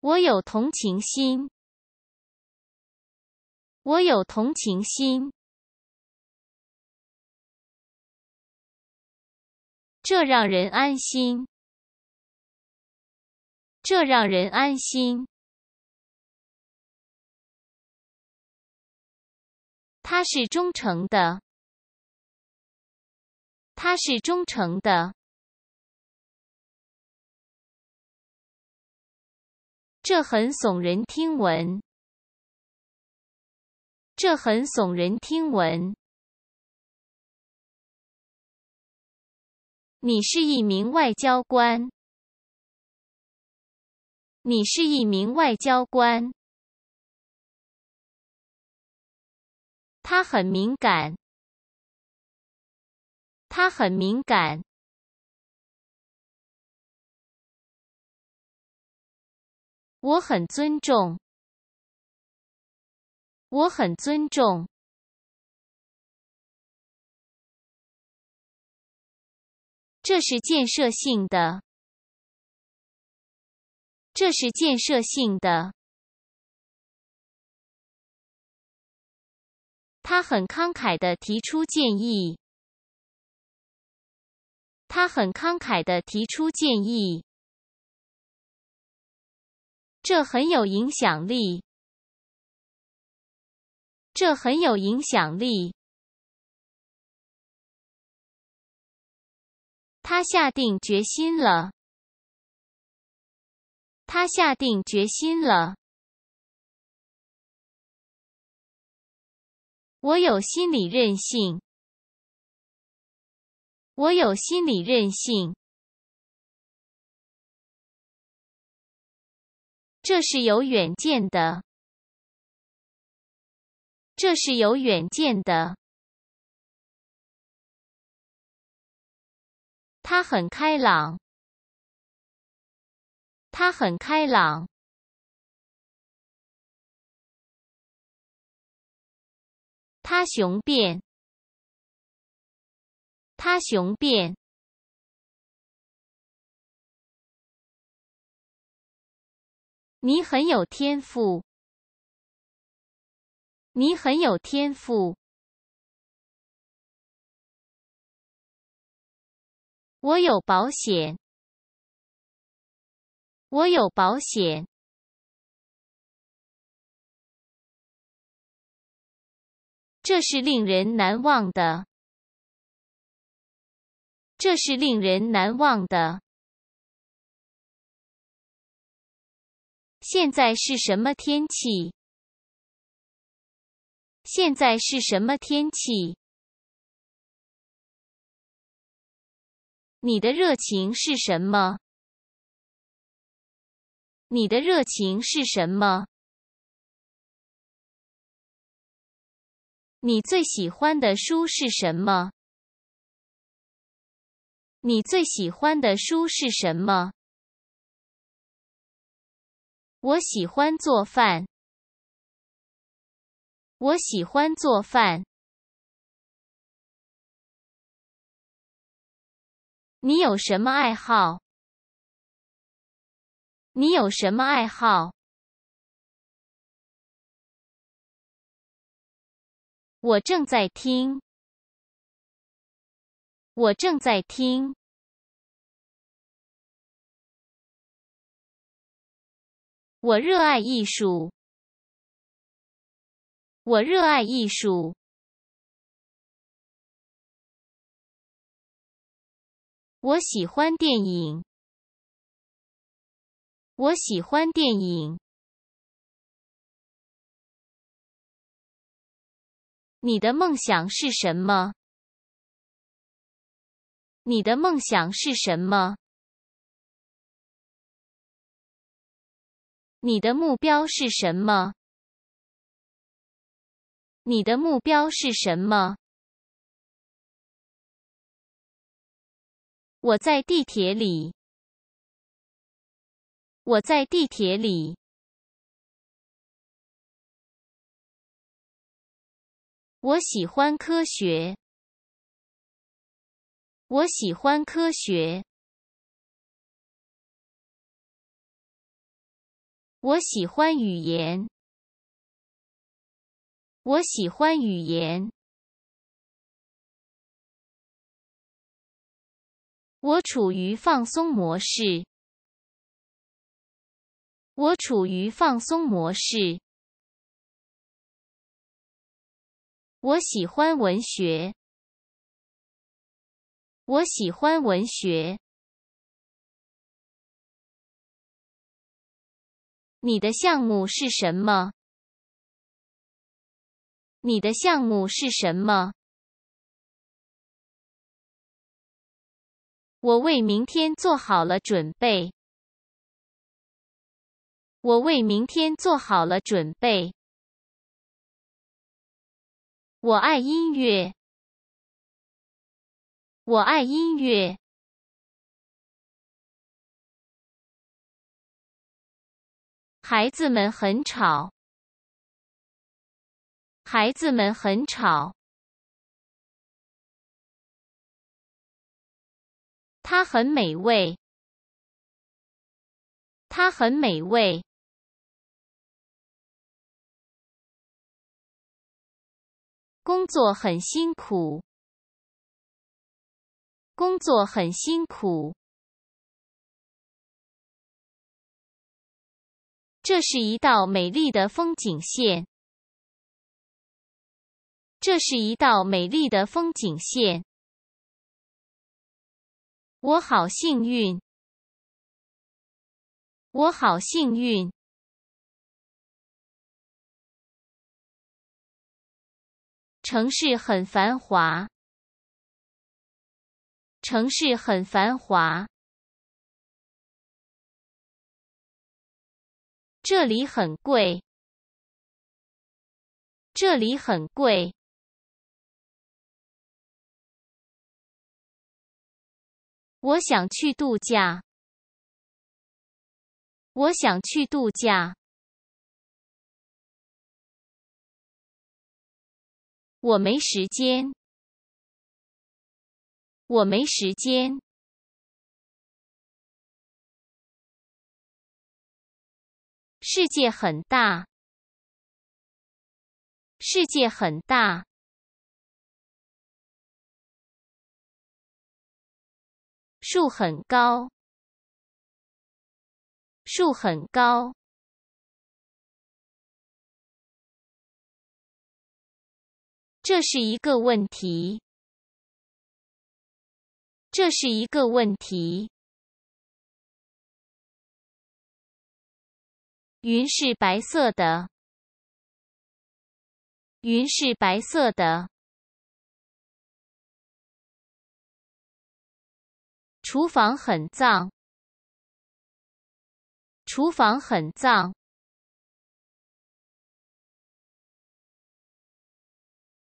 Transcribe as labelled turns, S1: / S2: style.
S1: 我有同情心，我有同情心，这让人安心，这让人安心。它是忠诚的，它是忠诚的。这很耸人听闻。这很耸人听闻。你是一名外交官。你是一名外交官。他很敏感。他很敏感。我很尊重，我很尊重。这是建设性的，这是建设性的。他很慷慨的提出建议，他很慷慨的提出建议。这很有影响力。这很有影响力。他下定决心了。他下定决心了。我有心理韧性。我有心理韧性。这是有远见的，这是有远见的。他很开朗，他很开朗，他雄辩，他雄辩。你很有天赋。你很有天赋。我有保险。我有保险。这是令人难忘的。这是令人难忘的。现在是什么天气？现在是什么天气？你的热情是什么？你的热情是什么？你最喜欢的书是什么？你最喜欢的书是什么？我喜欢做饭。我喜欢做饭。你有什么爱好？你有什么爱好？我正在听。我正在听。我热爱艺术。我热爱艺术。我喜欢电影。我喜欢电影。你的梦想是什么？你的梦想是什么？你的目标是什么？你的目标是什么？我在地铁里。我在地铁里。我喜欢科学。我喜欢科学。我喜欢语言。我喜欢语言。我处于放松模式。我处于放松模式。我喜欢文学。我喜欢文学。你的项目是什么？你的项目是什么？我为明天做好了准备。我为明天做好了准备。我爱音乐。我爱音乐。孩子们很吵。孩子们很吵。它很美味。它很美味。工作很辛苦。工作很辛苦。这是一道美丽的风景线。这是一道美丽的风景线。我好幸运。我好幸运。城市很繁华。城市很繁华。这里很贵，这里很贵。我想去度假，我想去度假。我没时间，我没时间。世界很大，世界很大，树很高，树很高。这是一个问题，这是一个问题。云是白色的，云是白色的。厨房很脏，厨房很脏。